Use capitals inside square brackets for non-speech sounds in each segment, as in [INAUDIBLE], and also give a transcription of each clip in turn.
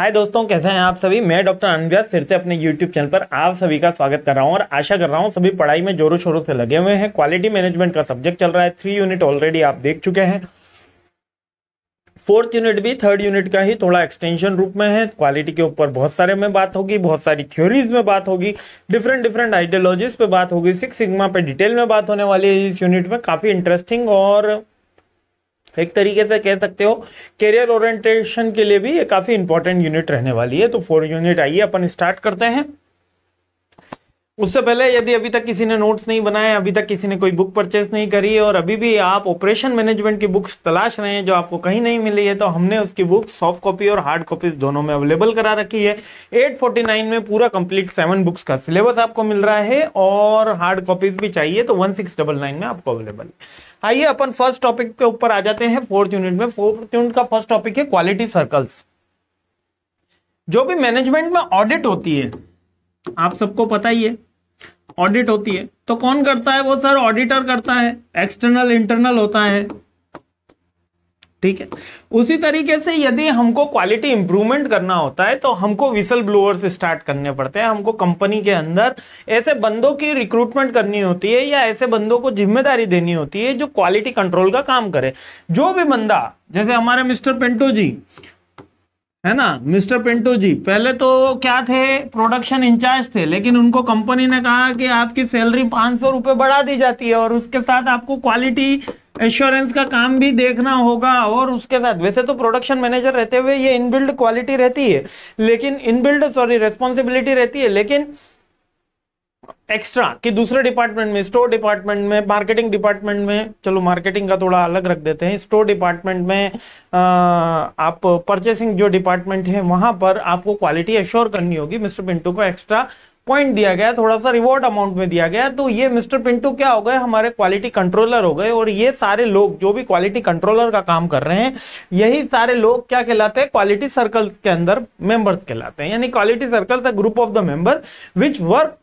हाय दोस्तों कैसे हैं आप सभी मैं डॉक्टर अनव्यास फिर से अपने यूट्यूब चैनल पर आप सभी का स्वागत कर रहा हूं और आशा कर रहा हूं सभी पढ़ाई में जोरों शोरों से लगे हुए हैं क्वालिटी मैनेजमेंट का सब्जेक्ट चल रहा है थ्री यूनिट ऑलरेडी आप देख चुके हैं फोर्थ यूनिट भी थर्ड यूनिट का ही थोड़ा एक्सटेंशन रूप में है क्वालिटी के ऊपर बहुत सारे में बात होगी बहुत सारी थ्योरीज में बात होगी डिफरेंट डिफरेंट आइडियोलॉजीज पे बात होगी सिक्स सिग्मा पे डिटेल में बात होने वाली है इस यूनिट में काफ़ी इंटरेस्टिंग और एक तरीके से कह सकते हो करियर ओरिएंटेशन के लिए भी ये काफ़ी इंपॉर्टेंट यूनिट रहने वाली है तो फोर यूनिट आइए अपन स्टार्ट करते हैं उससे पहले यदि अभी तक किसी ने नोट्स नहीं बनाए अभी तक किसी ने कोई बुक परचेस नहीं करी है और अभी भी आप ऑपरेशन मैनेजमेंट की बुक्स तलाश रहे हैं जो आपको कहीं नहीं मिली है तो हमने उसकी बुक सॉफ्ट कॉपी और हार्ड कॉपी दोनों में अवेलेबल करा रखी है 849 में पूरा कंप्लीट सेवन बुक्स का सिलेबस आपको मिल रहा है और हार्ड कॉपीज भी चाहिए तो वन में आपको अवेलेबल आइए अपन फर्स्ट टॉपिक के ऊपर आ जाते हैं फोर्थ यूनिट में फोर्थ यूनिट का फर्स्ट टॉपिक है क्वालिटी सर्कल्स जो भी मैनेजमेंट में ऑडिट होती है आप सबको पता ही है ऑडिट होती है तो कौन करता है वो सर ऑडिटर करता है एक्सटर्नल इंटरनल होता है ठीक है उसी तरीके से यदि हमको क्वालिटी इंप्रूवमेंट करना होता है तो हमको विसल ब्लोअर्स स्टार्ट करने पड़ते हैं हमको कंपनी के अंदर ऐसे बंदों की रिक्रूटमेंट करनी होती है या ऐसे बंदों को जिम्मेदारी देनी होती है जो क्वालिटी कंट्रोल का काम करे जो भी बंदा जैसे हमारे मिस्टर पेंटो जी है ना मिस्टर पिंटू जी पहले तो क्या थे प्रोडक्शन इंचार्ज थे लेकिन उनको कंपनी ने कहा कि आपकी सैलरी पांच सौ रुपए बढ़ा दी जाती है और उसके साथ आपको क्वालिटी एश्योरेंस का काम भी देखना होगा और उसके साथ वैसे तो प्रोडक्शन मैनेजर रहते हुए ये इनबिल्ड क्वालिटी रहती है लेकिन इनबिल्ड सॉरी रेस्पॉन्सिबिलिटी रहती है लेकिन एक्स्ट्रा कि दूसरे डिपार्टमेंट में स्टोर डिपार्टमेंट में मार्केटिंग डिपार्टमेंट में चलो मार्केटिंग का थोड़ा अलग रख देते हैं स्टोर डिपार्टमेंट में आ, आप परचेसिंग जो डिपार्टमेंट है वहां पर आपको क्वालिटी एश्योर करनी होगी मिस्टर पिंटू को एक्स्ट्रा पॉइंट दिया गया थोड़ा सा रिवॉर्ड अमाउंट में दिया गया तो ये मिस्टर पिंटू क्या हो गए हमारे क्वालिटी कंट्रोलर हो गए और ये सारे लोग जो भी क्वालिटी कंट्रोलर का काम कर रहे हैं यही सारे लोग क्या कहलाते हैं क्वालिटी सर्कल के अंदर मेंबर्स कहलाते हैं यानी quality circles a group of the member which work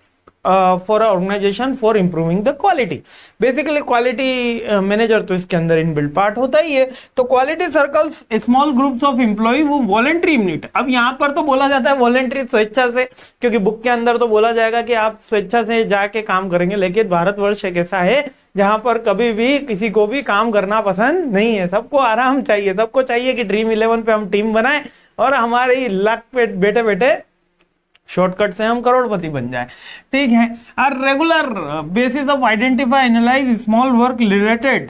uh, for an organization for improving the quality. Basically quality uh, manager तो इसके अंदर इनबिल्ट पार्ट होता ही है तो quality circles small groups of employee who voluntary immunity. अब यहाँ पर तो बोला जाता है वॉलेंट्री स्वेच्छा से क्योंकि बुक के अंदर तो बोला जाएगा कि आप स्वेच्छा से जाके काम करेंगे लेकिन भारतवर्ष एक ऐसा है जहां पर कभी भी किसी को भी काम करना पसंद नहीं है सबको आराम चाहिए सबको चाहिए कि ड्रीम इलेवन पे हम टीम बनाए और हमारी लक पे बैठे बैठे शॉर्टकट से हम करोड़पति बन जाए ठीक है are regular basis of identify analyse small work related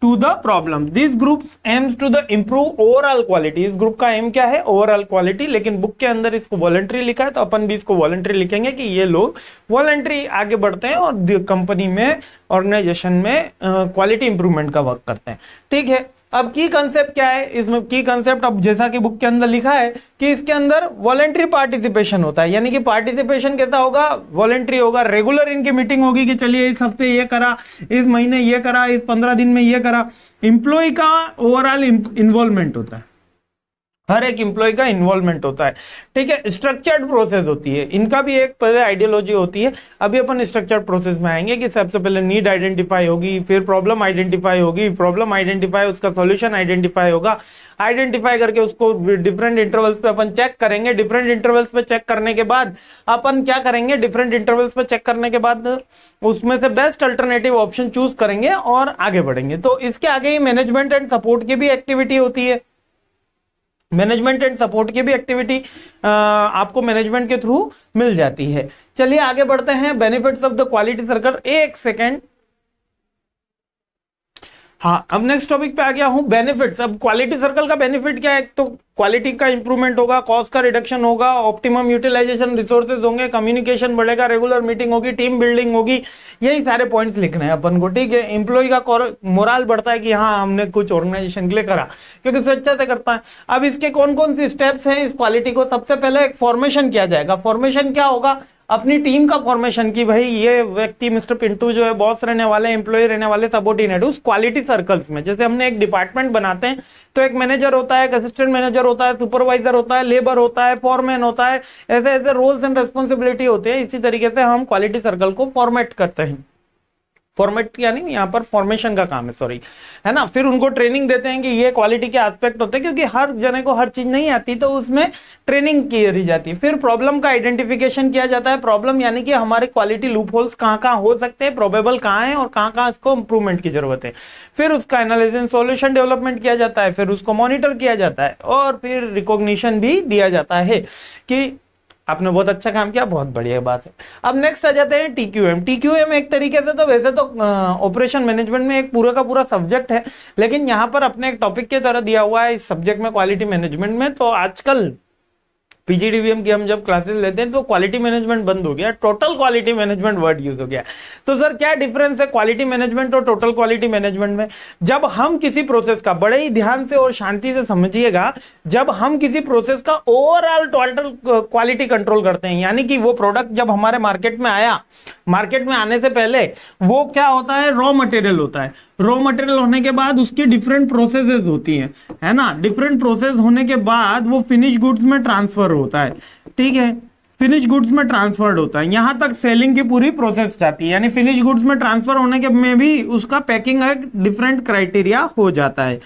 to the problem this group aims to the improve overall quality इस ग्रुप का एम क्या है ओवरऑल क्वालिटी लेकिन बुक के अंदर इसको वॉलेंट्री लिखा है तो अपन भी इसको वॉलेंट्री लिखेंगे कि ये लोग वॉलेंट्री आगे बढ़ते हैं और कंपनी में ऑर्गेनाइजेशन में क्वालिटी uh, इंप्रूवमेंट का वर्क करते हैं ठीक है अब की कंसेप्ट क्या है इसमें की कंसेप्ट अब जैसा कि बुक के अंदर लिखा है कि इसके अंदर वॉलेंट्री पार्टिसिपेशन होता है यानी कि पार्टिसिपेशन कैसा होगा वॉलेंट्री होगा रेगुलर इनकी मीटिंग होगी कि चलिए इस हफ्ते ये करा इस महीने ये करा इस पंद्रह दिन में ये करा इम्प्लॉय का ओवरऑल इन्वॉल्वमेंट होता है हर एक एम्प्लॉय का इन्वॉल्वमेंट होता है ठीक है स्ट्रक्चर्ड प्रोसेस होती है इनका भी एक पहले आइडियोलॉजी होती है अभी अपन स्ट्रक्चर्ड प्रोसेस में आएंगे कि सबसे पहले नीड आइडेंटिफाई होगी फिर प्रॉब्लम आइडेंटिफाई होगी प्रॉब्लम आइडेंटिफाई उसका सॉल्यूशन आइडेंटिफाई होगा आइडेंटिफाई करके उसको डिफरेंट इंटरवल्स पे अपन चेक करेंगे डिफरेंट इंटरवल्स पे चेक करने के बाद अपन क्या करेंगे डिफरेंट इंटरवल्स पे चेक करने के बाद उसमें से बेस्ट अल्टरनेटिव ऑप्शन चूज करेंगे और आगे बढ़ेंगे तो इसके आगे ही मैनेजमेंट एंड सपोर्ट की भी एक्टिविटी होती है मैनेजमेंट एंड सपोर्ट की भी एक्टिविटी आपको मैनेजमेंट के थ्रू मिल जाती है चलिए आगे बढ़ते हैं benefits of the quality circle एक सेकेंड हाँ अब नेक्स्ट टॉपिक पे आ गया हूँ बेनिफिट्स अब क्वालिटी सर्कल का बेनिफिट क्या है तो क्वालिटी का इंप्रूवमेंट होगा कॉस्ट का रिडक्शन होगा ऑप्टिमम यूटिलाइजेशन रिसोर्सेज होंगे कम्युनिकेशन बढ़ेगा रेगुलर मीटिंग होगी टीम बिल्डिंग होगी यही सारे पॉइंट्स लिखने हैं अपन को ठीक है एम्प्लॉय का मोरल बढ़ता है कि हाँ हमने कुछ ऑर्गेनाइजेशन के लिए करा क्योंकि स्वेच्छा से करता है अब इसके कौन कौन से स्टेप्स हैं इस क्वालिटी को सबसे पहले एक फॉर्मेशन किया जाएगा फॉर्मेशन क्या होगा अपनी टीम का फॉर्मेशन की भाई ये व्यक्ति मिस्टर पिंटू जो है बॉस रहने वाले एम्प्लॉय रहने वाले सबोर्डिनेट उस क्वालिटी सर्कल्स में जैसे हमने एक डिपार्टमेंट बनाते हैं तो एक मैनेजर होता है एक असिस्टेंट मैनेजर होता है सुपरवाइजर होता है लेबर होता है फॉरमैन होता है ऐसे ऐसे रोल्स एंड रेस्पॉन्सिबिलिटी होते हैं इसी तरीके से हम क्वालिटी सर्कल को फॉर्मेट करते हैं फॉर्मेट यानी यहाँ पर फॉर्मेशन का काम है सॉरी है ना फिर उनको ट्रेनिंग देते हैं कि ये क्वालिटी के एस्पेक्ट होते हैं क्योंकि हर जने को हर चीज नहीं आती तो उसमें ट्रेनिंग की जाती है फिर प्रॉब्लम का आइडेंटिफिकेशन किया जाता है प्रॉब्लम यानी कि हमारे क्वालिटी लूप होल्स कहाँ कहाँ हो सकते हैं प्रोबेबल कहाँ है और कहाँ कहाँ इसको इंप्रूवमेंट की जरूरत है फिर उसका एनालिसिस सोल्यूशन डेवलपमेंट किया जाता है फिर उसको मॉनिटर किया जाता है और फिर रिकोगशन भी दिया जाता है कि आपने बहुत अच्छा काम किया बहुत बढ़िया बात है अब नेक्स्ट आ जाते हैं टीक्यूएम टीक्यूएम एक तरीके से तो वैसे तो ऑपरेशन मैनेजमेंट में एक पूरा का पूरा सब्जेक्ट है लेकिन यहाँ पर अपने एक टॉपिक के तरह दिया हुआ है इस सब्जेक्ट में क्वालिटी मैनेजमेंट में तो आजकल पीजीडीवीएम की हम जब क्लासेस लेते हैं तो क्वालिटी मैनेजमेंट बंद हो गया total quality management word use हो गया तो सर क्या डिफरेंस है क्वालिटी मैनेजमेंट और टोटल क्वालिटी मैनेजमेंट में जब हम किसी प्रोसेस का बड़े ही ध्यान से और शांति से समझिएगा जब हम किसी प्रोसेस का ओवरऑल टोटल क्वालिटी कंट्रोल करते हैं यानी कि वो प्रोडक्ट जब हमारे मार्केट में आया मार्केट में आने से पहले वो क्या होता है रॉ मटेरियल होता है रॉ मटेरियल होने के बाद उसकी डिफरेंट प्रोसेसेस होती है ना डिफरेंट प्रोसेस होने के बाद वो फिनिश गुड्स में ट्रांसफर होता है ठीक है फिनिश गुड्स में ट्रांसफर्ड होता है यहाँ तक सेलिंग की पूरी प्रोसेस जाती है यानी फिनिश गुड्स में ट्रांसफर होने के में भी उसका पैकिंग एक डिफरेंट क्राइटेरिया हो जाता है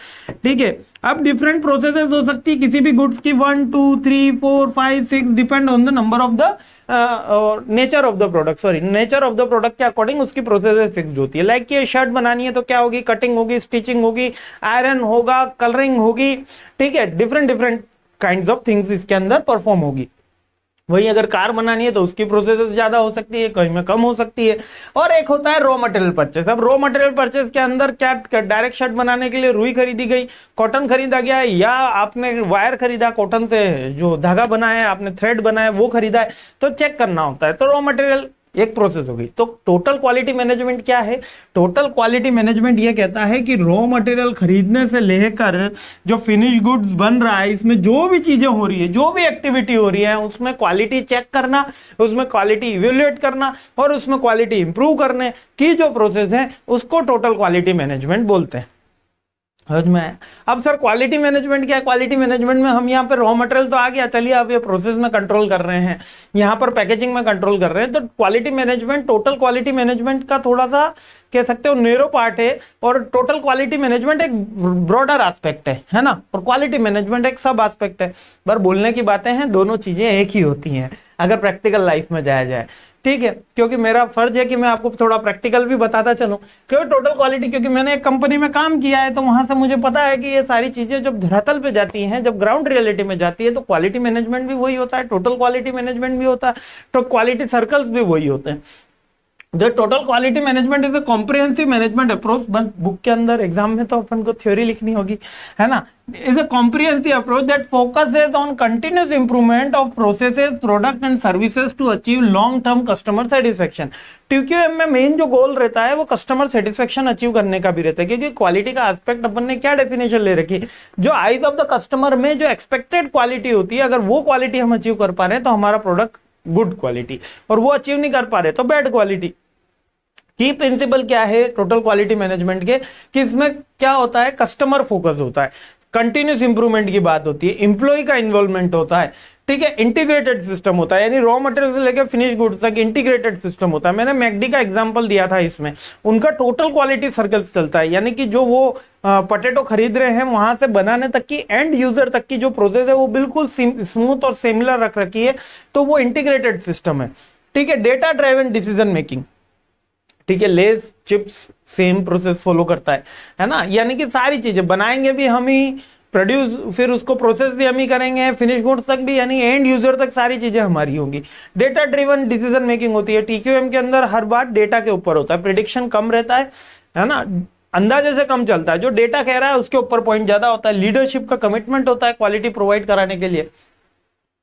ठीक है अब डिफरेंट प्रोसेसेस हो सकती है किसी भी गुड्स की one two three four five six depend on the number of the nature of the product sorry nature of the product के अकॉर्डिंग उसकी प्रोसेस फिक्स होती है लाइक like ये शर्ट बनानी है तो क्या होगी कटिंग होगी स्टिचिंग होगी आयरन होगा कलरिंग होगी ठीक है different different kind of things इसके अंदर परफॉर्म होगी वही अगर कार बनानी है तो उसकी प्रोसेस ज्यादा हो सकती है कहीं में कम हो सकती है और एक होता है रॉ मटेरियल परचेस अब रॉ मटेरियल परचेस के अंदर क्या डायरेक्ट शर्ट बनाने के लिए रुई खरीदी गई कॉटन खरीदा गया है या आपने वायर खरीदा कॉटन से जो धागा बनाया है आपने थ्रेड बनाया वो खरीदा है तो चेक करना होता है तो रॉ मटेरियल एक प्रोसेस हो गई तो टोटल क्वालिटी मैनेजमेंट क्या है टोटल क्वालिटी मैनेजमेंट ये कहता है कि रॉ मटेरियल खरीदने से लेकर जो फिनिश गुड्स बन रहा है इसमें जो भी चीजें हो रही है जो भी एक्टिविटी हो रही है उसमें क्वालिटी चेक करना उसमें क्वालिटी इवेल्युएट करना और उसमें क्वालिटी इंप्रूव करने की जो प्रोसेस है उसको टोटल क्वालिटी मैनेजमेंट बोलते हैं समझ में अब सर क्वालिटी मैनेजमेंट क्या है क्वालिटी मैनेजमेंट में हम यहाँ पर रॉ मटेरियल तो आ गया चलिए आप ये प्रोसेस में कंट्रोल कर रहे हैं यहाँ पर पैकेजिंग में कंट्रोल कर रहे हैं तो quality management total quality management का थोड़ा सा कह सकते हो नेरो पार्ट है और टोटल क्वालिटी मैनेजमेंट एक ब्रॉडर एस्पेक्ट है है ना और क्वालिटी मैनेजमेंट एक सब एस्पेक्ट है पर बोलने की बातें हैं दोनों चीजें एक ही होती हैं अगर प्रैक्टिकल लाइफ में जाया जाए ठीक है क्योंकि मेरा फर्ज है कि मैं आपको थोड़ा प्रैक्टिकल भी बताता चलू क्योंकि टोटल क्वालिटी क्योंकि मैंने एक कंपनी में काम किया है तो वहां से मुझे पता है कि ये सारी चीजें जब धरातल पे जाती हैं जब ग्राउंड रियलिटी में जाती है तो क्वालिटी मैनेजमेंट भी वही होता है टोटल क्वालिटी मैनेजमेंट भी होता है तो क्वालिटी सर्कल्स भी वही होते हैं the total quality management is a comprehensive management approach बस बुक के अंदर एग्जाम में तो अपन को थ्योरी लिखनी होगी है ना is a comprehensive approach that focuses on continuous improvement of processes product and services to achieve long term customer satisfaction TQM में मेन जो गोल रहता है वो कस्टमर सेटिस्फेक्शन अचीव करने का भी रहता है क्योंकि क्वालिटी का एस्पेक्ट अपन ने क्या डेफिनेशन ले रखी जो आइज ऑफ द कस्टमर में जो एक्सपेक्टेड क्वालिटी होती है अगर वो क्वालिटी हम अचीव कर पा रहे हैं तो हमारा प्रोडक्ट गुड क्वालिटी और वो अचीव नहीं कर पा रहे तो बैड क्वालिटी की प्रिंसिपल क्या है टोटल क्वालिटी मैनेजमेंट के कि इसमें क्या होता है कस्टमर फोकस होता है कंटिन्यूस इंप्रूवमेंट की बात होती है इंप्लॉय का इन्वॉल्वमेंट होता है ठीक है इंटीग्रेटेड सिस्टम होता है यानी रॉ मटेरियल से लेकर फिनिश गुड्स तक इंटीग्रेटेड सिस्टम होता है मैंने मैकडी का एग्जांपल दिया था इसमें उनका टोटल क्वालिटी सर्कल्स चलता है यानी कि जो वो पटेटो खरीद रहे हैं वहां से बनाने तक की एंड यूजर तक की जो प्रोसेस है वो बिल्कुल स्मूथ और सिमिलर रख रखी है तो वो इंटीग्रेटेड सिस्टम है ठीक है डेटा ड्राइवन डिसीजन मेकिंग ठीक है Lay's chips same process follow करता है है ना यानी कि सारी चीजें बनाएंगे भी हम ही प्रोड्यूस फिर उसको प्रोसेस भी हम ही करेंगे फिनिश गुड्स तक भी यानी एंड यूजर तक सारी चीजें हमारी होंगी डेटा ड्रिवन डिसीजन मेकिंग होती है टीक्यूएम के अंदर हर बार डेटा के ऊपर होता है प्रिडिक्शन कम रहता है है ना अंदाजे से कम चलता है जो डेटा कह रहा है उसके ऊपर पॉइंट ज्यादा होता है लीडरशिप का कमिटमेंट होता है क्वालिटी प्रोवाइड कराने के लिए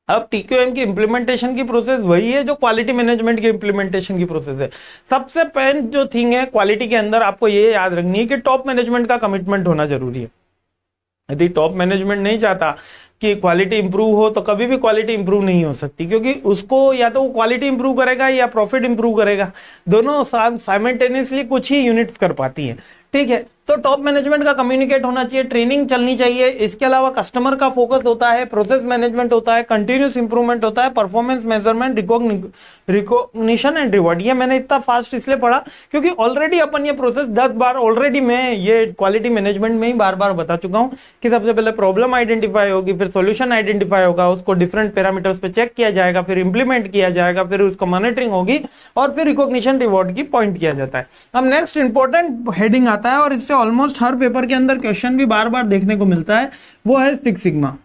अब टीक्यूएम की इम्प्लीमेंटेशन की प्रोसेस वही है जो क्वालिटी मैनेजमेंट की इंप्लीमेंटेशन की प्रोसेस है सबसे पहले जो थिंग है क्वालिटी के अंदर आपको ये याद रखनी है कि टॉप मैनेजमेंट का कमिटमेंट होना जरूरी है यदि टॉप मैनेजमेंट नहीं चाहता कि क्वालिटी इंप्रूव हो तो कभी भी क्वालिटी इंप्रूव नहीं हो सकती क्योंकि उसको या तो वो क्वालिटी इंप्रूव करेगा या प्रॉफिट इंप्रूव करेगा दोनों साइमल्टेनियसली कुछ ही यूनिट्स कर पाती हैं ठीक है तो टॉप मैनेजमेंट का कम्युनिकेट होना चाहिए ट्रेनिंग चलनी चाहिए इसके अलावा कस्टमर का फोकस होता है प्रोसेस मैनेजमेंट होता है कंटिन्यूस इंप्रूवमेंट होता है performance measurement recognition and reward ये मैंने इतना फास्ट इसलिए पढ़ा क्योंकि ऑलरेडी अपन ये प्रोसेस दस बार ऑलरेडी मैं ये क्वालिटी मैनेजमेंट में ही बार बार बता चुका हूँ कि सबसे पहले प्रॉब्लम आइडेंटिफाई होगी फिर सोल्यूशन आइडेंटिफाई होगा उसको डिफरेंट पैरामीटर्स पे चेक किया जाएगा फिर इंप्लीमेंट किया जाएगा फिर उसको मॉनिटरिंग होगी और फिर रिकॉग्निशन रिवॉर्ड की पॉइंट किया जाता है अब नेक्स्ट इंपॉर्टेंट हेडिंग आता है और इससे ऑलमोस्ट हर पेपर के अंदर क्वेश्चन भी बार बार देखने को मिलता है वो है सिक्स सिग्मा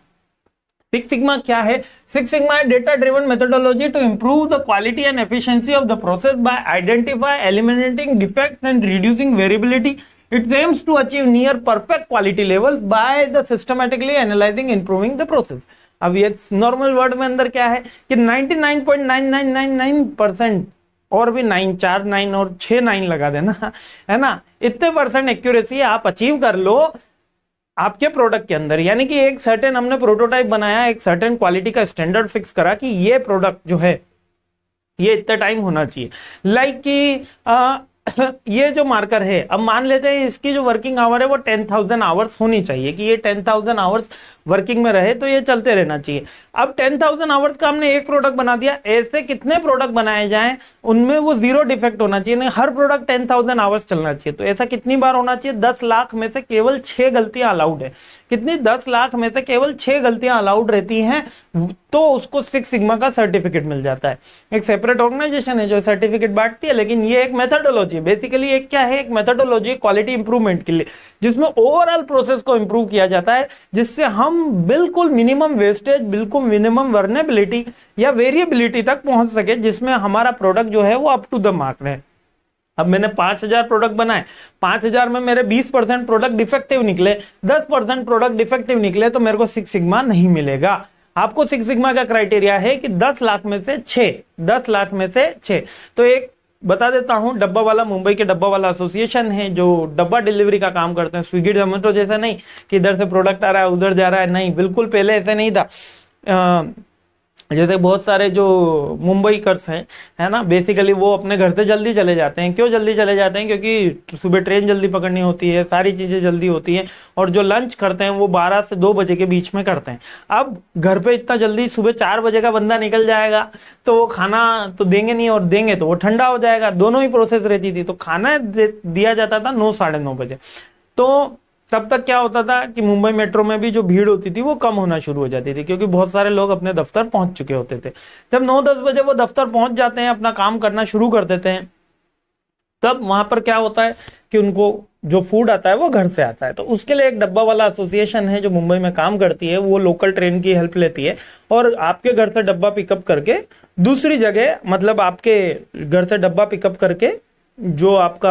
सिक्स सिग्मा क्या है सिक्स सिग्मा है data driven methodology to improve the quality and efficiency of the process by identify eliminating defects and reducing variability it aims to achieve near perfect quality levels by the systematically analysing improving the process अब ये normal word में अंदर क्या है कि 99.9999 percent और भी nine चार नाइन और छह नाइन लगा देना है ना इतने परसेंट एक्यूरेसी आप अचीव कर लो आपके प्रोडक्ट के अंदर यानी कि एक सर्टेन हमने प्रोटोटाइप बनाया एक सर्टेन क्वालिटी का स्टैंडर्ड फिक्स करा कि ये प्रोडक्ट जो है ये इतना टाइम होना चाहिए लाइक like कि [COUGHS] ये जो मार्कर है अब मान लेते हैं इसकी जो वर्किंग आवर है वो टेन थाउजेंड आवर्स होनी चाहिए कि ये टेन थाउजेंड आवर्स वर्किंग में रहे तो ये चलते रहना चाहिए अब टेन थाउजेंड आवर्स का हमने एक प्रोडक्ट बना दिया ऐसे कितने प्रोडक्ट बनाए जाए उनमें वो जीरो डिफेक्ट होना चाहिए नहीं हर प्रोडक्ट टेन थाउजेंड आवर्स चलना चाहिए तो ऐसा कितनी बार होना चाहिए दस लाख में से केवल छह गलतियां अलाउड है कितनी दस लाख में से केवल छह गलतियां अलाउड रहती हैं तो उसको सिक्स सिग्मा का सर्टिफिकेट मिल जाता है एक सेपरेट ऑर्गेनाइजेशन है जो सर्टिफिकेट बांटती है लेकिन ये एक मेथडोलॉजी चाहिए बेसिकली एक क्या है एक मेथडोलॉजी क्वालिटी इंप्रूवमेंट के लिए जिसमें ओवरऑल प्रोसेस को इंप्रूव किया जाता है जिससे हम बिल्कुल मिनिमम वेस्टेज बिल्कुल मिनिमम वर्नेबिलिटी या वेरिएबिलिटी तक पहुंच सके जिसमें हमारा प्रोडक्ट जो है वो अप टू द मार्क रहे अब मैंने 5000 प्रोडक्ट बनाए 5000 में मेरे 20 परसेंट प्रोडक्ट डिफेक्टिव निकले 10 परसेंट प्रोडक्ट डिफेक्टिव निकले तो मेरे को सिक्स सिग्मा नहीं मिलेगा आपको सिक्स सिग्मा का क्राइटेरिया है कि 10 लाख में से 6 10 लाख में से 6 तो एक बता देता हूँ डब्बा वाला मुंबई के डब्बा वाला एसोसिएशन है जो डब्बा डिलीवरी का काम करते हैं स्विगी जोमेटो जैसा नहीं कि इधर से प्रोडक्ट आ रहा है उधर जा रहा है नहीं बिल्कुल पहले ऐसे नहीं था आ, जैसे बहुत सारे जो मुंबई कर्स हैं है ना बेसिकली वो अपने घर से जल्दी चले जाते हैं क्यों जल्दी चले जाते हैं क्योंकि सुबह ट्रेन जल्दी पकड़नी होती है सारी चीज़ें जल्दी होती हैं और जो लंच करते हैं वो 12 से 2 बजे के बीच में करते हैं अब घर पे इतना जल्दी सुबह चार बजे का बंदा निकल जाएगा तो वो खाना तो देंगे नहीं और देंगे तो वो ठंडा हो जाएगा दोनों ही प्रोसेस रहती थी तो खाना दिया जाता था नौ साढ़े बजे तो तब तक क्या होता था कि मुंबई मेट्रो में भी जो भीड़ होती थी वो कम होना शुरू हो जाती थी क्योंकि बहुत सारे लोग अपने दफ्तर पहुंच चुके होते थे जब नौ दस बजे वो दफ्तर पहुंच जाते हैं अपना काम करना शुरू कर देते हैं तब वहां पर क्या होता है कि उनको जो फूड आता है वो घर से आता है तो उसके लिए एक डब्बा वाला एसोसिएशन है जो मुंबई में काम करती है वो लोकल ट्रेन की हेल्प लेती है और आपके घर से डब्बा पिकअप करके दूसरी जगह मतलब आपके घर से डब्बा पिकअप करके जो आपका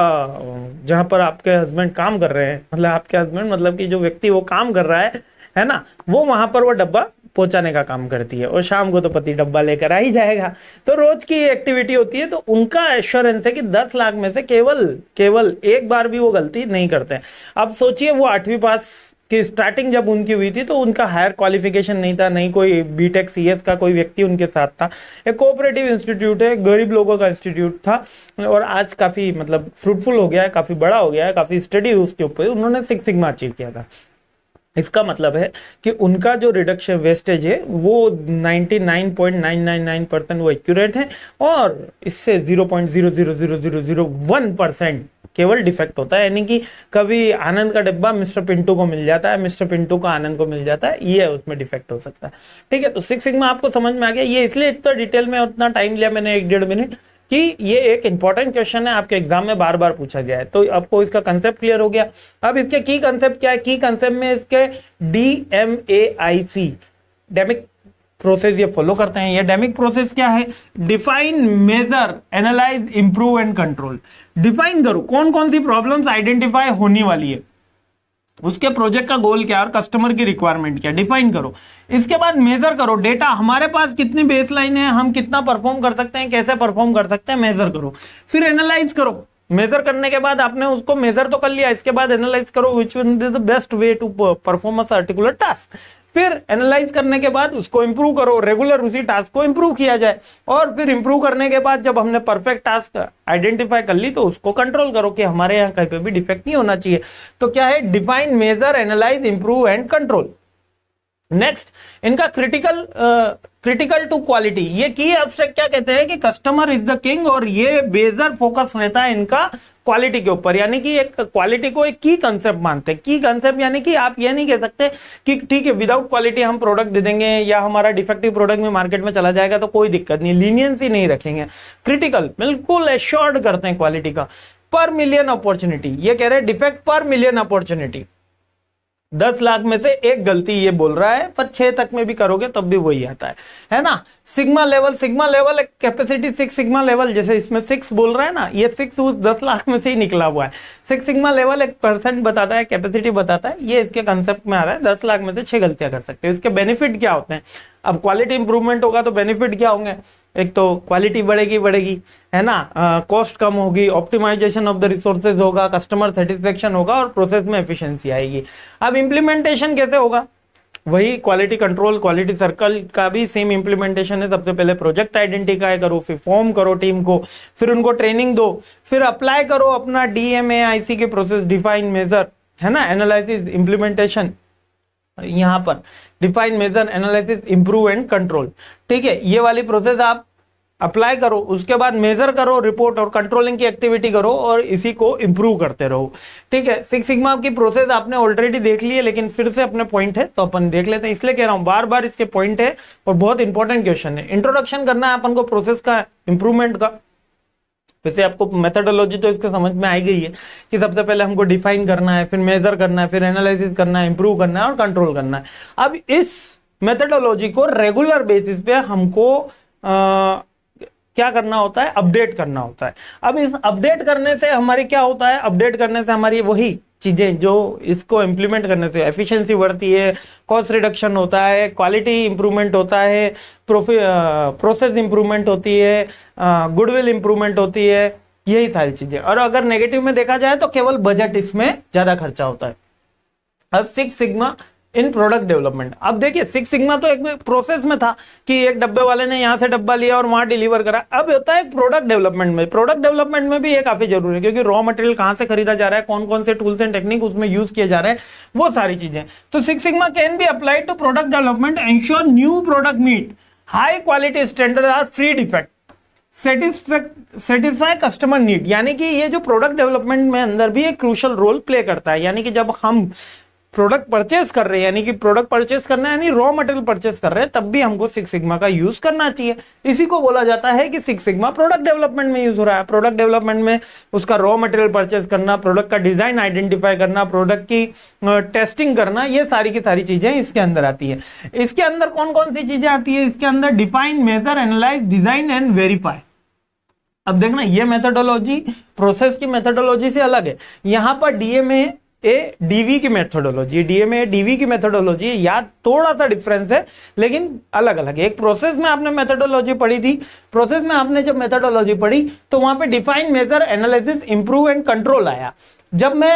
जहां पर आपके हस्बैंड काम कर रहे हैं मतलब आपके हस्बैंड मतलब कि जो व्यक्ति वो काम कर रहा है है ना वो वहां पर वो डब्बा पहुंचाने का काम करती है और शाम को तो पति डब्बा लेकर आ ही जाएगा तो रोज की एक्टिविटी होती है तो उनका एश्योरेंस है कि दस लाख में से केवल केवल एक बार भी वो गलती नहीं करते हैं अब सोचिए वो आठवीं पास कि स्टार्टिंग जब उनकी हुई थी तो उनका हायर क्वालिफिकेशन नहीं था नहीं कोई बीटेक सीएस का कोई व्यक्ति उनके साथ था एक कोऑपरेटिव इंस्टीट्यूट है गरीब लोगों का इंस्टीट्यूट था और आज काफ़ी मतलब फ्रूटफुल हो गया है काफ़ी बड़ा हो गया है काफ़ी स्टडी उसके ऊपर उन्होंने सिक्स सिग्मा अचीव किया था इसका मतलब है कि उनका जो रिडक्शन वेस्टेज है वो 99.999 परसेंट वो एक्यूरेट है और इससे 0.00001 परसेंट केवल डिफेक्ट होता है यानी कि कभी आनंद का डिब्बा मिस्टर पिंटू को मिल जाता है मिस्टर पिंटू का आनंद को मिल जाता है ये उसमें डिफेक्ट हो सकता है ठीक है तो सिक्स सिग्मा आपको समझ में आ गया ये इसलिए इतना डिटेल में उतना टाइम लिया मैंने एक डेढ़ मिनट कि ये एक इंपॉर्टेंट क्वेश्चन है आपके एग्जाम में बार बार पूछा गया है तो आपको इसका कंसेप्ट क्लियर हो गया अब इसके की कंसेप्ट क्या है की कंसेप्ट में इसके D M A I C DMAIC process ये फॉलो करते हैं ये डेमिक प्रोसेस क्या है define measure analyse improve and control define करो कौन कौन सी प्रॉब्लम्स आइडेंटिफाई होने वाली है उसके प्रोजेक्ट का गोल क्या है और कस्टमर की रिक्वायरमेंट क्या डिफाइन करो इसके बाद मेजर करो डेटा हमारे पास कितनी बेसलाइन है हम कितना परफॉर्म कर सकते हैं कैसे परफॉर्म कर सकते हैं मेजर करो फिर एनालाइज करो मेजर करने के बाद आपने उसको मेजर तो कर लिया इसके बाद एनालाइज करो which is the best way to perform a task फिर एनालाइज करने के बाद उसको इंप्रूव करो रेगुलर उसी टास्क को इंप्रूव किया जाए और फिर इंप्रूव करने के बाद जब हमने परफेक्ट टास्क आइडेंटिफाई कर ली तो उसको कंट्रोल करो कि हमारे यहाँ कहीं पे भी डिफेक्ट नहीं होना चाहिए तो क्या है define measure analyse improve and control next इनका क्रिटिकल क्रिटिकल टू क्वालिटी ये की एब्स्ट्रैक्ट क्या कहते हैं कि कस्टमर इज द किंग और ये बेजर फोकस रहता है इनका क्वालिटी के ऊपर यानी कि एक क्वालिटी को एक की कंसेप्ट मानते हैं की कंसेप्ट यानी कि आप ये नहीं कह सकते कि ठीक है विदाउट क्वालिटी हम प्रोडक्ट दे देंगे या हमारा डिफेक्टिव प्रोडक्ट में मार्केट में चला जाएगा तो कोई दिक्कत नहीं लीनियंसी नहीं रखेंगे क्रिटिकल बिल्कुल एश्योर्ड करते हैं क्वालिटी का पर मिलियन अपॉर्चुनिटी ये कह रहे हैं डिफेक्ट पर मिलियन अपॉर्चुनिटी दस लाख में से एक गलती ये बोल रहा है पर छह तक में भी करोगे तब भी वही आता है है ना सिग्मा लेवल सिग्मा लेवल एक कैपेसिटी सिक्स सिग्मा लेवल जैसे इसमें सिक्स बोल रहा है ना ये सिक्स उस दस लाख में से ही निकला हुआ है सिक्स सिग्मा लेवल एक परसेंट बताता है कैपेसिटी बताता है ये इसके कंसेप्ट में आ रहा है दस लाख में से छह गलतियां कर सकते हो इसके बेनिफिट क्या होते हैं अब क्वालिटी इंप्रूवमेंट होगा तो बेनिफिट क्या होंगे एक तो क्वालिटी बढ़ेगी बढ़ेगी है ना कॉस्ट कम होगी ऑप्टिमाइजेशन ऑफ द रिसोर्सेज होगा कस्टमर सेटिस्फेक्शन होगा और प्रोसेस में एफिशिएंसी आएगी अब इम्प्लीमेंटेशन कैसे होगा वही क्वालिटी कंट्रोल क्वालिटी सर्कल का भी सेम इम्प्लीमेंटेशन है सबसे पहले प्रोजेक्ट आइडेंटिफाई करो फिर फॉर्म करो टीम को फिर उनको ट्रेनिंग दो फिर अप्लाई करो अपना आईसी के प्रोसेस डिफाइन मेजर है ना एनालिसिस इम्प्लीमेंटेशन यहाँ पर define measure analysis improve and control ठीक है ये वाली प्रोसेस आप अप्लाई करो उसके बाद मेजर करो रिपोर्ट और कंट्रोलिंग की एक्टिविटी करो और इसी को इंप्रूव करते रहो ठीक है सिक्स सिग्मा की प्रोसेस आपने ऑलरेडी देख ली है लेकिन फिर से अपने पॉइंट है तो अपन देख लेते हैं इसलिए कह रहा हूं बार बार इसके पॉइंट है और बहुत इंपॉर्टेंट क्वेश्चन है इंट्रोडक्शन करना है अपन को प्रोसेस का इंप्रूवमेंट का वैसे आपको मेथडोलॉजी तो इसके समझ में आई गई है कि सबसे पहले हमको डिफाइन करना है फिर मेजर करना है फिर एनालिसिस करना है इंप्रूव करना है और कंट्रोल करना है अब इस मेथडोलॉजी को रेगुलर बेसिस पे हमको आ, क्या करना होता है अपडेट करना होता है अब इस अपडेट करने से हमारी क्या होता है अपडेट करने से हमारी वही चीज़ें जो इसको इंप्लीमेंट करने से एफिशिएंसी बढ़ती है कॉस्ट रिडक्शन होता है क्वालिटी इंप्रूवमेंट होता है प्रोसेस इंप्रूवमेंट होती है गुडविल इंप्रूवमेंट होती है यही सारी चीज़ें और अगर नेगेटिव में देखा जाए तो केवल बजट इसमें ज़्यादा खर्चा होता है अब six sigma in product development अब देखिए सिक्स सिग्मा तो एक प्रोसेस में था कि एक डब्बे वाले ने यहाँ से डब्बा लिया और वहां डिलीवर करा अब होता है प्रोडक्ट डेवलपमेंट में प्रोडक्ट डेवलपमेंट में भी ये काफी जरूरी है क्योंकि रॉ मटेरियल कहां से खरीदा जा रहा है कौन कौन से टूल्स एंड टेक्निक उसमें यूज किया जा रहे हैं वो सारी चीजें तो six sigma can be applied to product development ensure new product meet high quality standard are free defect satisfy customer need यानी कि ये जो प्रोडक्ट डेवलपमेंट में अंदर भी एक क्रूशल रोल प्ले करता है यानी कि जब हम प्रोडक्ट परचेस कर रहे हैं यानी कि प्रोडक्ट परचेस करना है यानी रॉ मटेरियल परचेस कर रहे हैं तब भी हमको सिक्स सिग्मा का यूज करना चाहिए इसी को बोला जाता है कि सिक्स सिग्मा प्रोडक्ट डेवलपमेंट में यूज हो रहा है प्रोडक्ट डेवलपमेंट में उसका रॉ मटेरियल परचेस करना प्रोडक्ट का डिजाइन आइडेंटिफाई करना प्रोडक्ट की टेस्टिंग करना ये सारी की सारी चीजें इसके अंदर आती है इसके अंदर कौन कौन सी चीजें आती है इसके अंदर define measure analyse design and verify अब देखना ये मेथडोलॉजी प्रोसेस की मेथडोलॉजी से अलग है यहाँ पर डीएमए ए डीवी की मेथोडोलॉजी डीएमए डीवी की मेथोडोलॉजी या थोड़ा सा डिफरेंस है लेकिन अलग अलग एक प्रोसेस में आपने मेथोडोलॉजी पढ़ी थी प्रोसेस में आपने जब मेथोडोलॉजी पढ़ी तो वहां पे define measure analysis improve and control आया जब मैं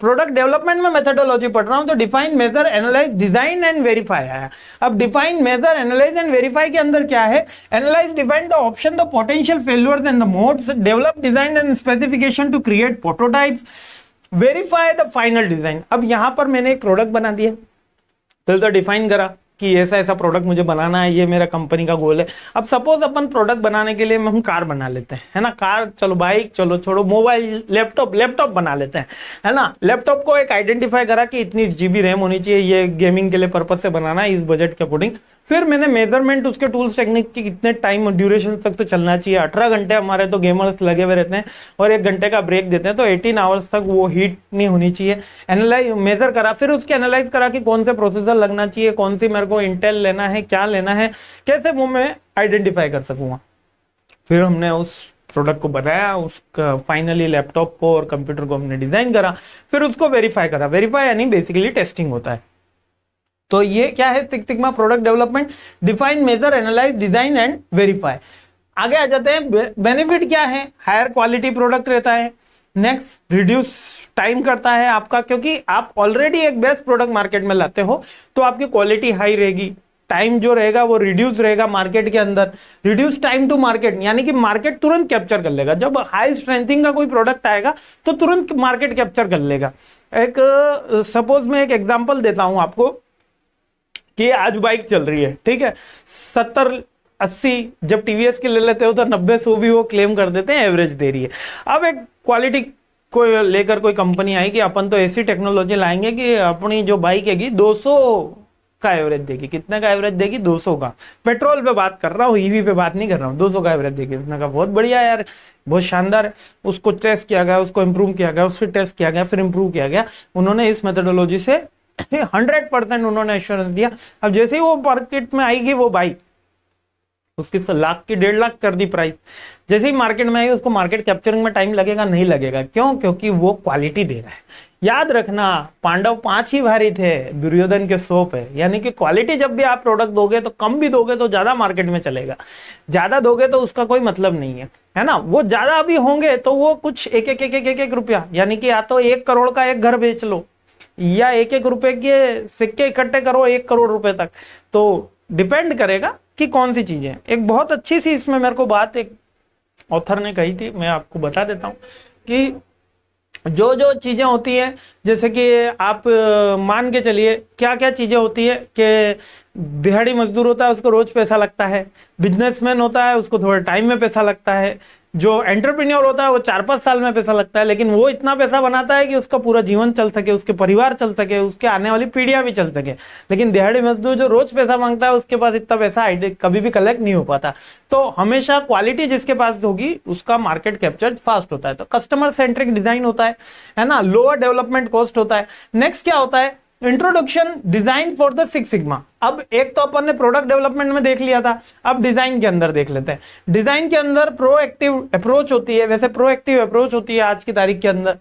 प्रोडक्ट डेवलपमेंट में मेथडोलॉजी पढ़ रहा हूं तो define measure analyse design and verify आया अब define measure analyse and verify के अंदर क्या है analyse define the option the potential failures and the modes develop design and specification to create prototypes verify the final design अब यहां पर मैंने एक प्रोडक्ट बना दिया फिर तो डिफाइन करा कि ऐसा ऐसा प्रोडक्ट मुझे बनाना है ये मेरा कंपनी का गोल है अब सपोज अपन प्रोडक्ट बनाने के लिए हम कार बना लेते हैं है ना कार चलो बाइक चलो छोड़ो मोबाइल लैपटॉप लैपटॉप बना लेते हैं है ना लैपटॉप को एक आइडेंटिफाई करा कि इतनी जीबी रैम होनी चाहिए ये गेमिंग के लिए पर्पज से बनाना है इस बजट के अकॉर्डिंग फिर मैंने मेजरमेंट उसके टूल्स टेक्निक की कितने टाइम ड्यूरेशन तक तो चलना चाहिए अठारह घंटे हमारे तो गेमर्स लगे हुए रहते हैं और एक घंटे का ब्रेक देते हैं तो एटीन आवर्स तक वो हीट नहीं होनी चाहिए एनालाइज मेजर करा फिर उसके एनालाइज करा कि कौन से प्रोसेसर लगना चाहिए कौन सी मेरे को इंटेल लेना है क्या लेना है कैसे वो मैं आइडेंटिफाई कर सकूँगा फिर हमने उस प्रोडक्ट को बनाया उसका फाइनली लैपटॉप को और कंप्यूटर को हमने डिजाइन करा फिर उसको वेरीफाई करा वेरीफाई यानी बेसिकली टेस्टिंग होता है तो ये क्या है six sigma product development define measure analyse design and verify आगे आ जाते हैं बेनिफिट क्या है हायर क्वालिटी प्रोडक्ट रहता है नेक्स्ट रिड्यूस टाइम करता है आपका क्योंकि आप ऑलरेडी एक बेस्ट प्रोडक्ट मार्केट में लाते हो तो आपकी क्वालिटी हाई रहेगी टाइम जो रहेगा वो रिड्यूस रहेगा मार्केट के अंदर रिड्यूस टाइम टू मार्केट यानी कि मार्केट तुरंत कैप्चर कर लेगा जब हाई स्ट्रेंथिंग का कोई प्रोडक्ट आएगा तो तुरंत मार्केट कैप्चर कर लेगा एक सपोज मैं एक एग्जांपल देता हूं आपको कि आज बाइक चल रही है ठीक है सत्तर अस्सी जब टीवीएस की ले लेते हो तो नब्बे सौ भी वो क्लेम कर देते हैं एवरेज दे रही है अब एक क्वालिटी को लेकर कोई कंपनी आई कि अपन तो ऐसी टेक्नोलॉजी लाएंगे कि अपनी जो बाइक है दो सौ का एवरेज देगी कितने का एवरेज देगी 200 का पेट्रोल पे बात कर रहा हूँ ईवी e पे बात नहीं कर रहा हूँ 200 का एवरेज देगी इतना का बहुत बढ़िया यार बहुत शानदार है उसको टेस्ट किया गया उसको इम्प्रूव किया गया उससे टेस्ट किया गया फिर इम्प्रूव किया गया उन्होंने इस मेथडोलॉजी से हंड्रेड परसेंट उन्होंने एश्योरेंस दिया अब जैसे ही वो मार्केट में आएगी वो बाइक उसकी लाख की डेढ़ लाख कर दी प्राइस जैसे ही मार्केट में आएगी उसको मार्केट कैप्चरिंग में टाइम लगेगा नहीं लगेगा क्यों क्योंकि वो क्वालिटी दे रहा है याद रखना पांडव पांच ही भारी थे दुर्योधन के सौ पे यानी कि क्वालिटी जब भी आप प्रोडक्ट दोगे तो कम भी दोगे तो ज्यादा मार्केट में चलेगा ज्यादा दोगे तो उसका कोई मतलब नहीं है है ना वो ज्यादा भी होंगे तो वो कुछ एक एक एक एक एक, एक रुपया यानी कि या तो एक करोड़ का एक घर बेच लो या एक एक रुपए के सिक्के इकट्ठे करो एक करोड़ रुपए तक तो डिपेंड करेगा कि कौन सी चीजें हैं एक बहुत अच्छी सी इसमें मेरे को बात एक ऑथर ने कही थी मैं आपको बता देता हूँ कि जो जो चीज़ें होती हैं जैसे कि आप मान के चलिए क्या क्या चीज़ें होती है कि दिहाड़ी मजदूर होता है उसको रोज पैसा लगता है बिजनेसमैन होता है उसको थोड़े टाइम में पैसा लगता है जो एंटरप्रेन्योर होता है वो चार पाँच साल में पैसा लगता है लेकिन वो इतना पैसा बनाता है कि उसका पूरा जीवन चल सके उसके परिवार चल सके उसके आने वाली पीढ़ियाँ भी चल सके लेकिन दिहाड़ी मजदूर जो रोज पैसा मांगता है उसके पास इतना पैसा कभी भी कलेक्ट नहीं हो पाता तो हमेशा क्वालिटी जिसके पास होगी उसका मार्केट कैप्चर फास्ट होता है तो कस्टमर सेंट्रिक डिजाइन होता है है ना लोअर डेवलपमेंट कॉस्ट होता है नेक्स्ट क्या होता है introduction design for the six sigma अब एक तो अपन ने प्रोडक्ट डेवलपमेंट में देख लिया था अब डिजाइन के अंदर देख लेते हैं डिजाइन के अंदर प्रोएक्टिव अप्रोच होती है वैसे प्रोएक्टिव अप्रोच होती है आज की तारीख के अंदर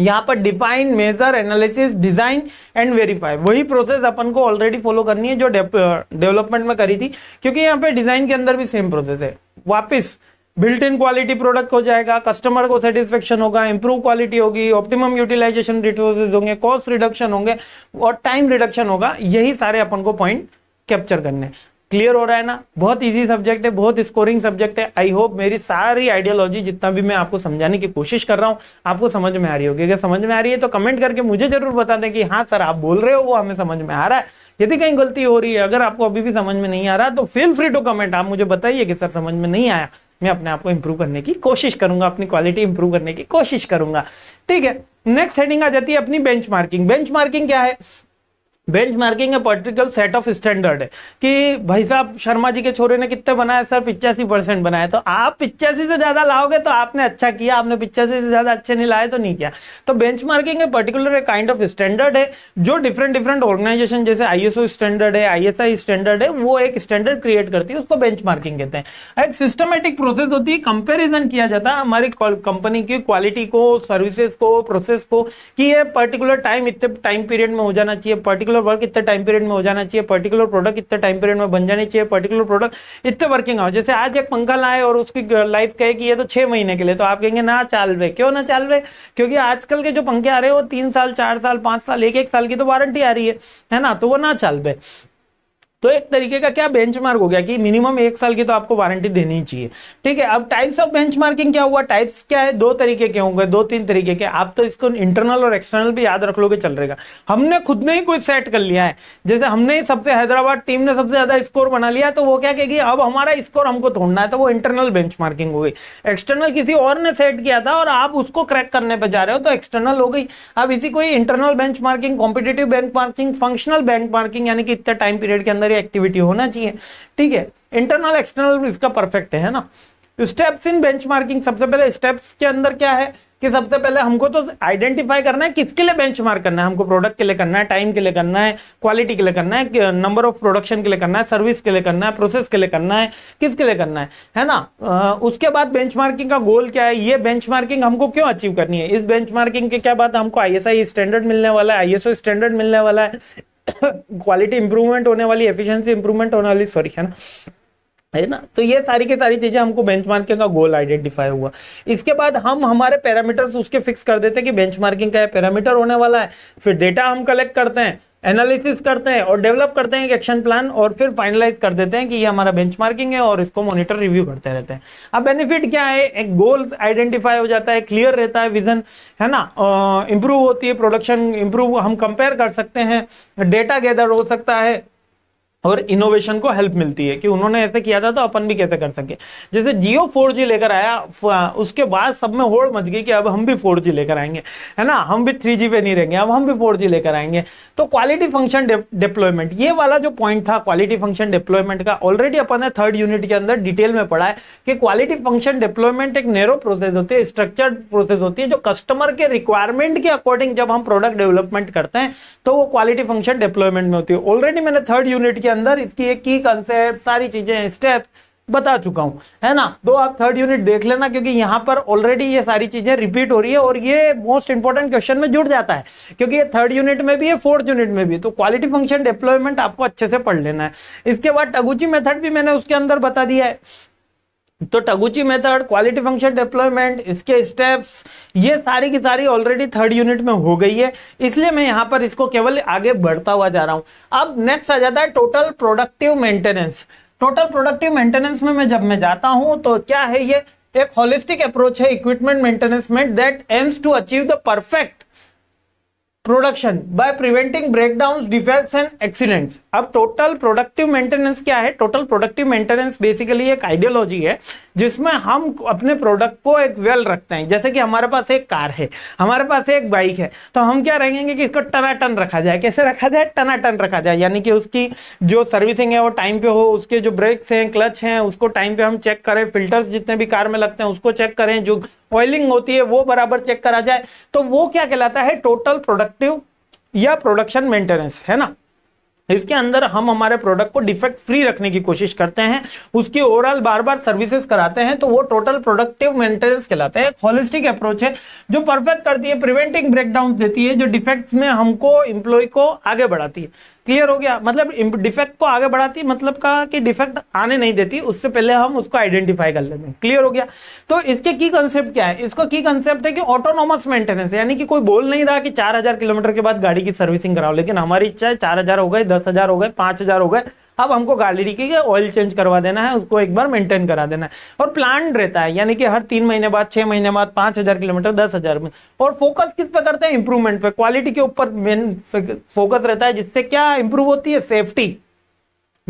यहाँ पर define measure analysis design and verify वही प्रोसेस अपन को ऑलरेडी फॉलो करनी है जो डेवलपमेंट में करी थी क्योंकि यहाँ पे डिजाइन के अंदर भी सेम प्रोसेस है वापस बिल्ट इन क्वालिटी प्रोडक्ट हो जाएगा कस्टमर को सेटिस्फेक्शन होगा इंप्रूव क्वालिटी होगी ऑप्टिमम यूटिलाइजेशन रिसोर्सेज होंगे कॉस्ट रिडक्शन होंगे और टाइम रिडक्शन होगा यही सारे अपन को पॉइंट कैप्चर करने क्लियर हो रहा है ना बहुत इजी सब्जेक्ट है बहुत स्कोरिंग सब्जेक्ट है आई होप मेरी सारी आइडियोलॉजी जितना भी मैं आपको समझाने की कोशिश कर रहा हूँ आपको समझ में आ रही होगी अगर समझ में आ रही है तो कमेंट करके मुझे जरूर बता दें कि हाँ सर आप बोल रहे हो वो हमें समझ में आ रहा है यदि कहीं गलती हो रही है अगर आपको अभी भी समझ में नहीं आ रहा तो फील फ्री टू कमेंट आप मुझे बताइए कि सर समझ में नहीं आया मैं अपने आप को इंप्रूव करने की कोशिश करूंगा अपनी क्वालिटी इंप्रूव करने की कोशिश करूंगा ठीक है नेक्स्ट हेडिंग आ जाती है अपनी बेंचमार्किंग बेंचमार्किंग क्या है benchmarking a particular set of standard है कि भाई साहब शर्मा जी के छोरे ने कितने बनाया सर पिचासी परसेंट बनाया तो आप पिचासी से ज्यादा लाओगे तो आपने अच्छा किया आपने पिचासी से ज्यादा अच्छे नहीं लाए तो नहीं किया तो benchmarking a particular a kind of standard है जो डिफरेंट डिफरेंट ऑर्गेनाइजेशन जैसे आईएसओ स्टैंडर्ड है आईएसआई स्टैंडर्ड है वो एक स्टैंडर्ड क्रिएट करती है उसको बेंच मार्किंग कहते हैं एक सिस्टमेटिक प्रोसेस होती है कंपेरिजन किया जाता है हमारी कंपनी की क्वालिटी को सर्विसेस को प्रोसेस को कि ये पर्टिकुलर टाइम इतने टाइम पीरियड में हो जाना चाहिए पर्टिकुलर पर्टिकुलर वर्क इतने टाइम पीरियड में हो जाना चाहिए पर्टिकुलर प्रोडक्ट इतने टाइम पीरियड में बन जानी चाहिए पर्टिकुलर प्रोडक्ट इतने वर्किंग आओ जैसे आज एक पंखा लाए और उसकी लाइफ कहे कि ये तो छह महीने के लिए तो आप कहेंगे ना चाल रहे क्यों ना चाल रहे क्योंकि आजकल के जो पंखे आ रहे हो तीन साल चार साल पांच साल एक एक साल की तो वारंटी आ रही है है ना तो वो ना चाल रहे तो एक तरीके का क्या बेंचमार्क हो गया कि मिनिमम एक साल की तो आपको वारंटी देनी ही चाहिए ठीक है अब टाइप्स ऑफ बेंचमार्किंग क्या हुआ टाइप्स क्या है दो तरीके के होंगे दो तीन तरीके के आप तो इसको इंटरनल और एक्सटर्नल भी याद रख लोगे चल रहेगा हमने खुद ने ही कोई सेट कर लिया है जैसे हमने सबसे हैदराबाद टीम ने सबसे ज्यादा स्कोर बना लिया तो वो क्या कहेगी अब हमारा स्कोर हमको तोड़ना है तो वो इंटरनल बेंच हो गई एक्सटर्नल किसी और ने सेट किया था और आप उसको क्रैक करने पर जा रहे हो तो एक्सटर्नल हो गई अब इसी को internal benchmarking competitive benchmarking functional benchmarking यानी कि इतने टाइम पीरियड के अंदर अंदर ही एक्टिविटी होना चाहिए ठीक है इंटरनल एक्सटर्नल इसका परफेक्ट है ना स्टेप्स इन बेंचमार्किंग सबसे पहले स्टेप्स के अंदर क्या है कि सबसे पहले हमको तो आइडेंटिफाई करना है किसके लिए बेंचमार्क करना है हमको प्रोडक्ट के लिए करना है टाइम के लिए करना है क्वालिटी के लिए करना है नंबर ऑफ प्रोडक्शन के लिए करना है सर्विस के लिए करना है प्रोसेस के लिए करना है किसके लिए करना है है ना आ, उसके बाद बेंचमार्किंग का गोल क्या है ये बेंचमार्किंग हमको क्यों अचीव करनी है इस बेंचमार्किंग के क्या बात हमको आईएसआई स्टैंडर्ड मिलने वाला है आईएसओ स्टैंडर्ड मिलने वाला है क्वालिटी इंप्रूवमेंट होने वाली एफिशिएंसी इंप्रूवमेंट होने वाली सॉरी है ना है ना तो ये सारी की सारी चीजें हमको बेंचमार्किंग का गोल आइडेंटिफाई हुआ इसके बाद हम हमारे पैरामीटर्स उसके फिक्स कर देते हैं कि बेंचमार्किंग का पैरामीटर होने वाला है फिर डेटा हम कलेक्ट करते हैं एनालिसिस करते हैं और डेवलप करते हैं एक एक्शन प्लान और फिर फाइनलाइज कर देते हैं कि ये हमारा बेंचमार्किंग है और इसको मॉनिटर रिव्यू करते रहते हैं अब बेनिफिट क्या है एक गोल्स आइडेंटिफाई हो जाता है क्लियर रहता है विजन है ना इंप्रूव होती है प्रोडक्शन इंप्रूव हम कंपेयर कर सकते हैं डेटा गैदर हो सकता है और इनोवेशन को हेल्प मिलती है कि उन्होंने ऐसे किया था तो अपन भी कैसे कर सके जैसे जियो फोर जी लेकर आया उसके बाद सब में होड़ मच गई कि अब हम भी फोर जी लेकर आएंगे है ना हम भी थ्री जी पे नहीं रहेंगे अब हम भी फोर जी लेकर आएंगे तो क्वालिटी फंक्शन डिप्लॉयमेंट ये वाला जो पॉइंट था क्वालिटी फंक्शन डिप्लॉयमेंट का ऑलरेडी अपन ने थर्ड यूनिट के अंदर डिटेल में पढ़ा है कि क्वालिटी फंक्शन डिप्लॉयमेंट एक नेरो प्रोसेस होती है स्ट्रक्चर्ड प्रोसेस होती है जो कस्टमर के रिक्वायरमेंट के अकॉर्डिंग जब हम प्रोडक्ट डेवलपमेंट करते हैं तो वो क्वालिटी फंक्शन डिप्लॉयमेंट में होती है ऑलरेडी मैंने थर्ड यूनिट के के अंदर इसकी एक की कंसेप्ट सारी चीजें स्टेप बता चुका हूं है ना तो आप थर्ड यूनिट देख लेना क्योंकि यहां पर ऑलरेडी ये सारी चीजें रिपीट हो रही है और ये मोस्ट इंपॉर्टेंट क्वेश्चन में जुड़ जाता है क्योंकि ये थर्ड यूनिट में भी है फोर्थ यूनिट में भी तो क्वालिटी फंक्शन डिप्लॉयमेंट आपको अच्छे से पढ़ लेना है इसके बाद टगुची मेथड भी मैंने उसके अंदर बता दिया है तो Taguchi method quality function deployment इसके स्टेप्स ये सारी की सारी ऑलरेडी थर्ड यूनिट में हो गई है इसलिए मैं यहां पर इसको केवल आगे बढ़ता हुआ जा रहा हूं अब नेक्स्ट आ जाता है total productive maintenance total productive maintenance में मैं जब मैं जाता हूँ तो क्या है ये एक होलिस्टिक अप्रोच है इक्विपमेंट मेंटेनेंस में that aims to achieve the perfect production by preventing breakdown defects and accidents अब टोटल प्रोडक्टिव मेंटेनेंस क्या है टोटल प्रोडक्टिव मेंटेनेंस बेसिकली एक आइडियोलॉजी है जिसमें हम अपने प्रोडक्ट को एक वेल रखते हैं जैसे कि हमारे पास एक कार है हमारे पास एक बाइक है तो हम क्या रहेंगे कि इसको टनाटन रखा जाए कैसे रखा जाए टनाटन रखा जाए यानी कि उसकी जो सर्विसिंग है वो टाइम पे हो उसके जो ब्रेक्स हैं क्लच हैं उसको टाइम पे हम चेक करें फिल्टर्स जितने भी कार में लगते हैं उसको चेक करें जो ऑयलिंग होती है वो बराबर चेक करा जाए तो वो क्या कहलाता है टोटल प्रोडक्टिव या प्रोडक्शन मेंटेनेंस है ना इसके अंदर हम हमारे प्रोडक्ट को डिफेक्ट फ्री रखने की कोशिश करते हैं उसकी ओवरऑल बार बार सर्विसेज कराते हैं तो वो टोटल प्रोडक्टिव मेंटेनेंस कहलाते हैं होलिस्टिक अप्रोच है जो परफेक्ट करती है प्रिवेंटिंग ब्रेकडाउन देती है जो डिफेक्ट्स में हमको इंप्लॉय को आगे बढ़ाती है क्लियर हो गया मतलब डिफेक्ट को आगे बढ़ाती मतलब का कि डिफेक्ट आने नहीं देती उससे पहले हम उसको आइडेंटिफाई कर लेते हैं क्लियर हो गया तो इसके की कंसेप्ट क्या है इसको की कंसेप्ट है कि ऑटोनोमस मेंटेनेंस यानी कि कोई बोल नहीं रहा कि 4000 किलोमीटर के बाद गाड़ी की सर्विसिंग कराओ लेकिन हमारी इच्छा है चार हजार हो गए दस हजार हो गए पांच हजार हो गए अब हमको गाड़ी की ऑयल चेंज करवा देना है उसको एक बार मेंटेन करा देना है और प्लान रहता है यानी कि हर तीन महीने बाद छह महीने बाद पांच हजार किलोमीटर दस हजार में और फोकस किस पे करते हैं इंप्रूवमेंट पे क्वालिटी के ऊपर मेन फोकस रहता है जिससे क्या इंप्रूव होती है सेफ्टी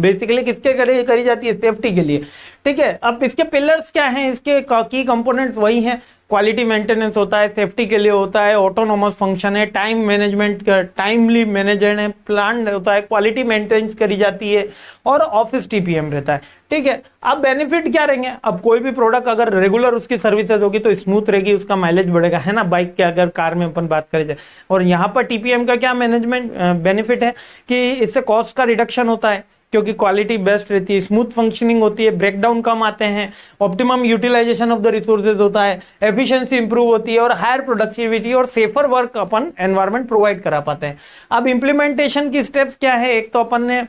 बेसिकली किसके करी करी जाती है सेफ्टी के लिए ठीक है अब इसके पिलर्स क्या हैं इसके की कंपोनेंट्स वही हैं क्वालिटी मेंटेनेंस होता है सेफ्टी के लिए होता है ऑटोनोमस फंक्शन है टाइम मैनेजमेंट टाइमली मैनेजमेंट है प्लान होता है क्वालिटी मेंटेनेंस करी जाती है और ऑफिस टीपीएम रहता है ठीक है अब बेनिफिट क्या रहेंगे अब कोई भी प्रोडक्ट अगर रेगुलर उसकी सर्विसेज होगी तो स्मूथ रहेगी उसका माइलेज बढ़ेगा है ना बाइक के अगर कार में अपन बात करें जाए और यहाँ पर टीपीएम का क्या मैनेजमेंट बेनिफिट है कि इससे कॉस्ट का रिडक्शन होता है क्योंकि क्वालिटी बेस्ट रहती है स्मूथ फंक्शनिंग होती है ब्रेकडाउन कम आते हैं optimum utilisation of the resources होता है एफिशिएंसी इंप्रूव होती है और हायर प्रोडक्टिविटी और सेफर वर्क अपन एनवायरमेंट प्रोवाइड करा पाते हैं अब इम्प्लीमेंटेशन की स्टेप्स क्या है एक तो अपन ने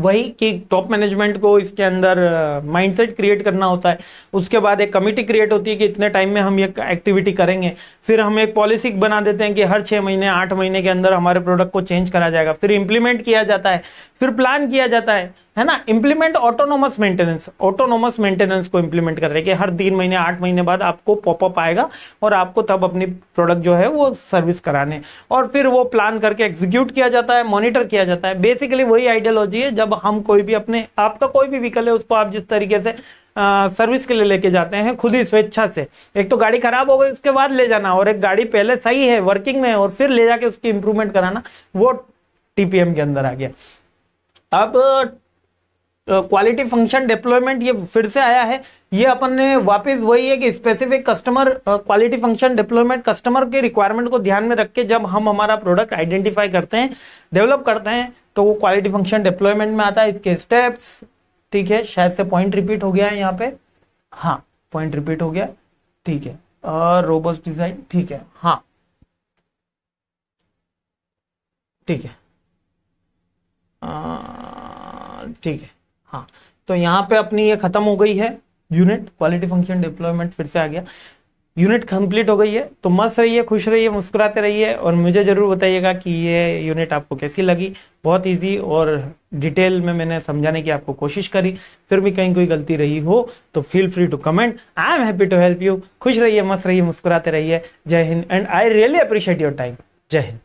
वही कि टॉप मैनेजमेंट को इसके अंदर माइंडसेट क्रिएट करना होता है उसके बाद एक कमिटी क्रिएट होती है कि इतने टाइम में हम ये एक्टिविटी करेंगे फिर हम एक पॉलिसी बना देते हैं कि हर छः महीने आठ महीने के अंदर हमारे प्रोडक्ट को चेंज करा जाएगा फिर इम्प्लीमेंट किया जाता है फिर प्लान किया जाता है है ना implement autonomous maintenance autonomous maintenance को इंप्लीमेंट कर रहे हैं कि हर तीन महीने आठ महीने बाद आपको पॉपअप आएगा और आपको तब अपनी प्रोडक्ट जो है वो सर्विस कराने और फिर वो प्लान करके एग्जीक्यूट किया जाता है मॉनिटर किया जाता है बेसिकली वही आइडियोलॉजी है जब हम कोई भी अपने आपका कोई भी व्हीकल है उसको आप जिस तरीके से सर्विस के लिए लेके जाते हैं खुद ही स्वेच्छा से एक तो गाड़ी खराब हो गई उसके बाद ले जाना और एक गाड़ी पहले सही है वर्किंग में है और फिर ले जाके उसकी इंप्रूवमेंट कराना वो टीपीएम के अंदर आ गया अब क्वालिटी फंक्शन डिप्लॉयमेंट ये फिर से आया है ये अपन ने वापस वही है कि specific customer quality function deployment customer के रिक्वायरमेंट को ध्यान में रख के जब हम हमारा प्रोडक्ट आइडेंटिफाई करते हैं डेवलप करते हैं तो वो क्वालिटी फंक्शन डिप्लॉयमेंट में आता है इसके स्टेप्स ठीक है शायद से पॉइंट रिपीट हो गया है यहाँ पे हाँ पॉइंट रिपीट हो गया ठीक है रोबोट डिजाइन ठीक है हाँ ठीक है ठीक है हाँ तो यहाँ पे अपनी ये खत्म हो गई है यूनिट क्वालिटी फंक्शन डिप्लॉयमेंट फिर से आ गया यूनिट कंप्लीट हो गई है तो मस्त रहिए खुश रहिए मुस्कुराते रहिए और मुझे ज़रूर बताइएगा कि ये यूनिट आपको कैसी लगी बहुत इजी और डिटेल में मैंने समझाने की आपको कोशिश करी फिर भी कहीं कोई गलती रही हो तो feel free to comment I am happy to help you खुश रहिए मस्त रहिए मुस्कुराते रहिए जय Hind and I really appreciate your time जय हिंद